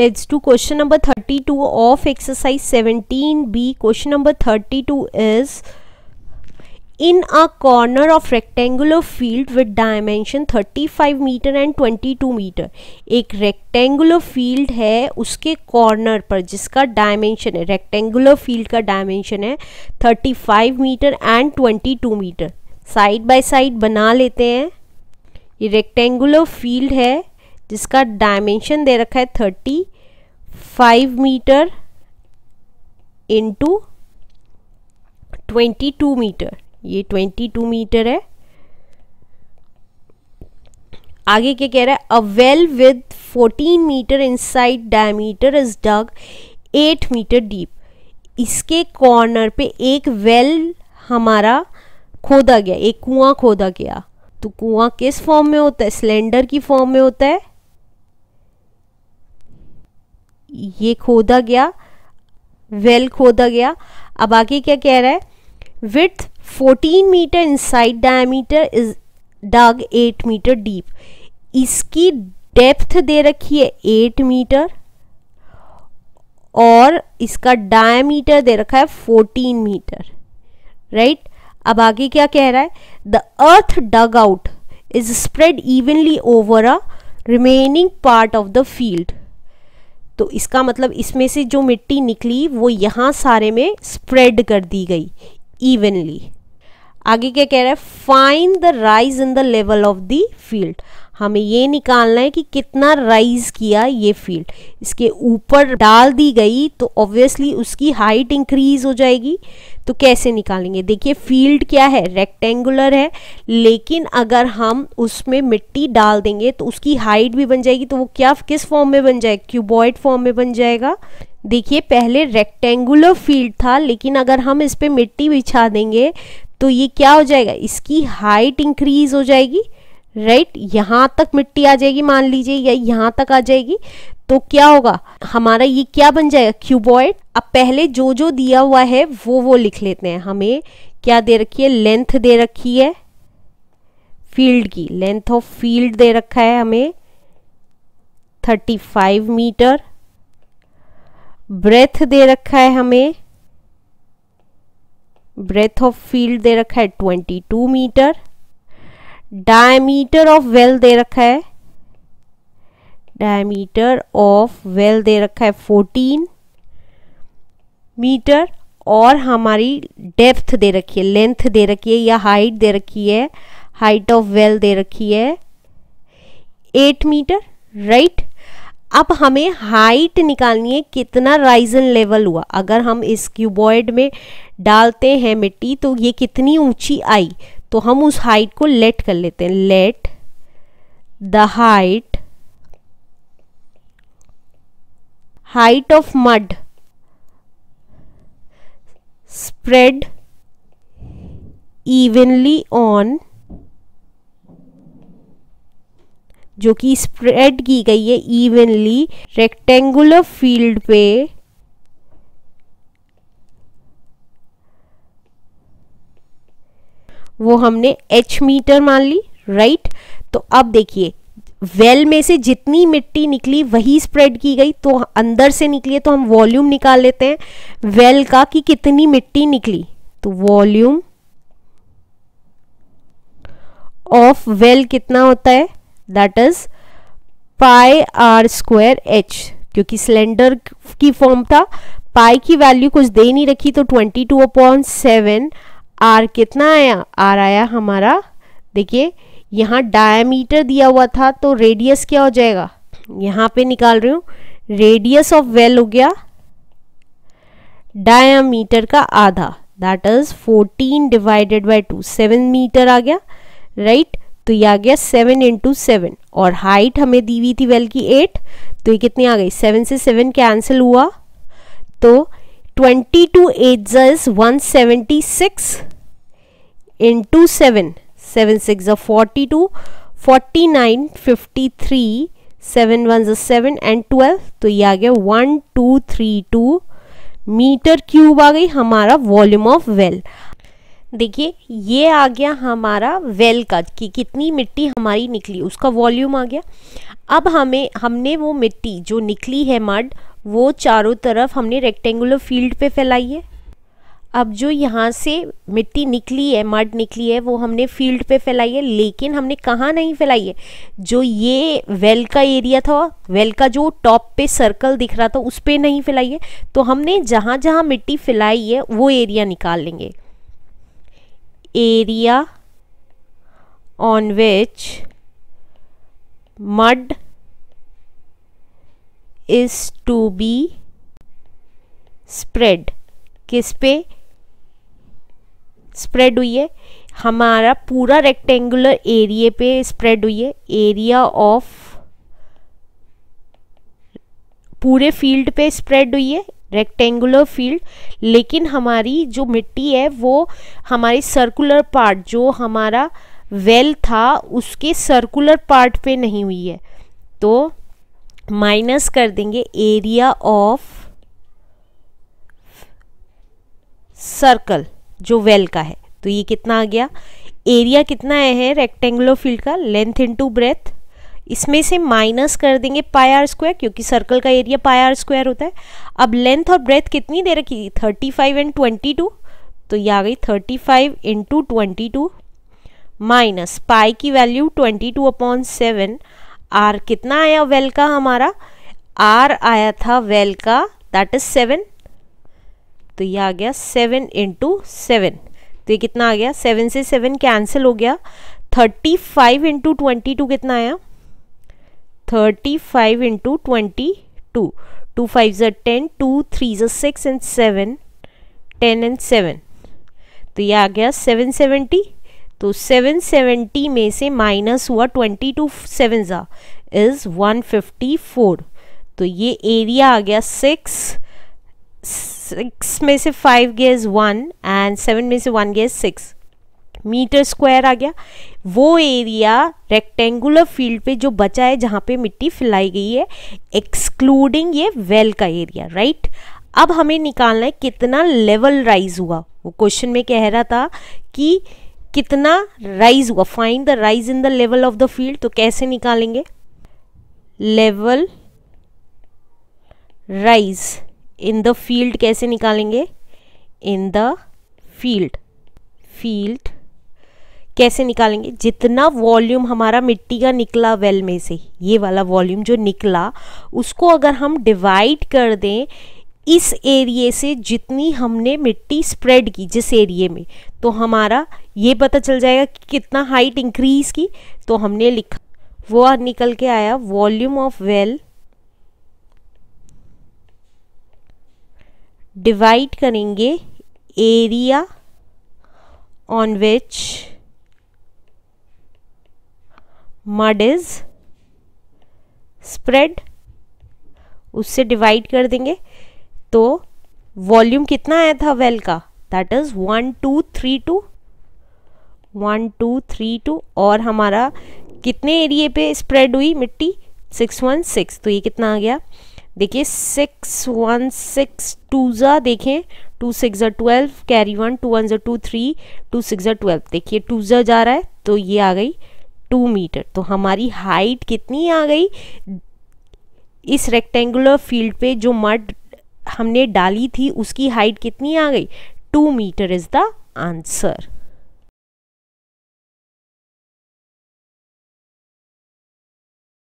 let's do question number 32 of exercise 17b question number 32 is in a corner of rectangular field with dimension 35 metre and 22 metre एक rectangular field है उसके corner पर जिसका dimension है rectangular field का dimension है 35 metre and 22 metre side by side बना लेते हैं ये रेक्टेंगुलर फील्ड है जिसका डायमेंशन दे रखा है thirty five metre into twenty two metre ये ट्वेंटी टू मीटर है आगे क्या कह रहा है a well with fourteen metre inside diameter is dug eight metre deep इसके कॉर्नर पे एक वेल हमारा खोदा गया एक कुआं खोदा गया तो कुआं किस फॉर्म में होता है सिलेंडर की फॉर्म में होता है ये खोदा गया वेल खोदा गया अब आगे क्या कह रहा है with 14 metre inside diameter is dug 8 metre deep इसकी डेप्थ दे रखी है 8 मीटर और इसका डायमीटर दे रखा है 14 मीटर राइट right? अब आगे क्या कह रहा है the earth dug out is spread evenly over a remaining part of the field तो इसका मतलब इसमें से जो मिट्टी निकली वो यहाँ सारे में स्प्रेड कर दी गई इवनली आगे क्या कह रहा है find the rise in the level of the field हमें ये निकालना है कि कितना राइज किया ये फील्ड इसके ऊपर डाल दी गई तो ऑब्वियसली उसकी हाइट इंक्रीज हो जाएगी तो कैसे निकालेंगे देखिए फील्ड क्या है रेक्टेंगुलर है लेकिन अगर हम उसमें मिट्टी डाल देंगे तो उसकी हाइट भी बन जाएगी तो वो क्या किस फॉर्म में बन जाएगा क्यूबॉइड फॉर्म में बन जाएगा देखिए पहले रेक्टेंगुलर फील्ड था लेकिन अगर हम इस पर मिट्टी बिछा देंगे तो ये क्या हो जाएगा इसकी हाइट इंक्रीज हो जाएगी राइट right? तक मिट्टी आ जाएगी मान लीजिए या यहां तक आ जाएगी तो क्या होगा हमारा ये क्या बन जाएगा क्यूबॉइड अब पहले जो जो दिया हुआ है वो वो लिख लेते हैं हमें क्या दे रखी है लेंथ दे रखी है फील्ड की लेंथ ऑफ फील्ड दे रखा है हमें 35 मीटर ब्रेथ दे रखा है हमें ब्रेथ ऑफ फील्ड दे रखा है 22 मीटर डायमीटर ऑफ वेल दे रखा है डायमीटर ऑफ वेल दे रखा है 14 मीटर और हमारी डेप्थ दे रखी है लेंथ दे रखी है या हाइट दे रखी है हाइट ऑफ वेल दे रखी है एट मीटर राइट अब हमें हाइट निकालनी है कितना राइजन लेवल हुआ अगर हम इस क्यूबॉइड में डालते हैं मिट्टी तो ये कितनी ऊंची आई तो हम उस हाइट को लेट कर लेते हैं let the height height of mud spread evenly on जो कि स्प्रेड की गई है इवनली रेक्टेंगुलर फील्ड पे वो हमने एच मीटर मान ली राइट तो अब देखिए वेल में से जितनी मिट्टी निकली वही स्प्रेड की गई तो अंदर से निकली है तो हम वॉल्यूम निकाल लेते हैं वेल का कि कितनी मिट्टी निकली तो वॉल्यूम ऑफ वेल कितना होता है that is pi r square h क्योंकि सिलेंडर की फॉर्म था पाई की वैल्यू कुछ दे नहीं रखी तो twenty two upon seven r कितना आया आर आया हमारा देखिए यहाँ डायमीटर दिया हुआ था तो रेडियस क्या हो जाएगा यहाँ पे निकाल रही हूँ रेडियस ऑफ वेल हो गया डायमीटर का आधा that is 14 divided by 2 seven metre आ गया राइट तो ये आ गया सेवन इंटू सेवन और हाइट हमें दी हुई थी वेल की एट तो ये कितनी आ गई सेवन से सेवन कैंसिल हुआ तो ट्वेंटी टू एट जन one seventy six into seven seven six forty two forty nine fifty three seven one जो सेवन एंड ट्वेल्व तो ये आ गया one two three two metre cube आ गई हमारा वॉल्यूम ऑफ वेल देखिए ये आ गया हमारा वेल का कि कितनी मिट्टी हमारी निकली उसका वॉल्यूम आ गया अब हमें हमने वो मिट्टी जो निकली है मड वो चारों तरफ हमने रेक्टेंगुलर फील्ड पे फैलाई है अब जो यहाँ से मिट्टी निकली है मड निकली है वो हमने फील्ड पे फैलाई है लेकिन हमने कहाँ नहीं फैलाई है जो ये वेल का एरिया था वेल का जो टॉप पे सर्कल दिख रहा था उस पर नहीं फैलाई है तो हमने जहाँ जहाँ मिट्टी फैलाई है वो एरिया निकाल लेंगे area on which mud is to be spread किस पे स्प्रेड हुई है हमारा पूरा रेक्टेंगुलर एरिए पे स्प्रेड हुई है एरिया ऑफ पूरे फील्ड पे स्प्रेड हुई है रेक्टेंगुलर फील्ड लेकिन हमारी जो मिट्टी है वो हमारी सर्कुलर पार्ट जो हमारा वेल था उसके सर्कुलर पार्ट पे नहीं हुई है तो माइनस कर देंगे एरिया ऑफ सर्कल जो वेल का है तो ये कितना आ गया एरिया कितना है रेक्टेंगुलर फील्ड का लेंथ इनटू ब्रेथ इसमें से माइनस कर देंगे पाई आर स्क्वायर क्योंकि सर्कल का एरिया पाई आर स्क्वायर होता है अब लेंथ और ब्रेथ कितनी दे रखी thirty five and twenty two तो ये आ गई thirty five into twenty two minus pi की value twenty two upon seven r कितना आया वेल का हमारा आर आया था वेल का दैट इज सेवन तो ये आ गया सेवन इंटू सेवन तो ये कितना आ गया सेवन से सेवन कैंसिल हो गया thirty five into twenty two कितना आया thirty five into twenty two two five ज़ा टेन टू थ्री जो six and seven ten and seven तो ये आ गया सेवन सेवेंटी तो सेवन सेवेंटी में से माइनस हुआ ट्वेंटी टू सेवन ज़ा इज़ वन फिफ्टी फोर तो ये एरिया आ गया सिक्स सिक्स में से फाइव गेज इज़ वन एंड सेवन में से वन गेज इज़ सिक्स मीटर स्क्वायर आ गया वो एरिया रेक्टेंगुलर फील्ड पे जो बचा है जहाँ पे मिट्टी फैलाई गई है एक्सक्लूडिंग ये वेल का एरिया राइट अब हमें निकालना है कितना लेवल राइज हुआ वो क्वेश्चन में कह रहा था कि कितना राइज हुआ find the rise in the level of the field तो कैसे निकालेंगे level rise in the field कैसे निकालेंगे इन द फील्ड फील्ड कैसे निकालेंगे जितना वॉल्यूम हमारा मिट्टी का निकला वेल में से ये वाला वॉल्यूम जो निकला उसको अगर हम डिवाइड कर दें इस एरिए से जितनी हमने मिट्टी स्प्रेड की जिस एरिए में तो हमारा ये पता चल जाएगा कि कितना हाइट इंक्रीज की तो हमने लिखा वो निकल के आया वॉल्यूम ऑफ वेल डिवाइड करेंगे area on which mud is spread उससे डिवाइड कर देंगे तो वॉल्यूम कितना आया था वेल का that is one two three two one two three two और हमारा कितने एरिए पे स्प्रेड हुई मिट्टी सिक्स वन सिक्स तो ये कितना आ गया देखिए सिक्स वन सिक्स टू ज़ा देखें टू सिक्स ज़ा twelve carry one two one ज़ा टू थ्री टू सिक्स ज़ा ट्वेल्व देखिए टू ज़ा जा रहा है तो ये आ गई टू मीटर तो हमारी हाइट कितनी आ गई इस रेक्टेंगुलर फील्ड पे जो मड हमने डाली थी उसकी हाइट कितनी आ गई two metre is the answer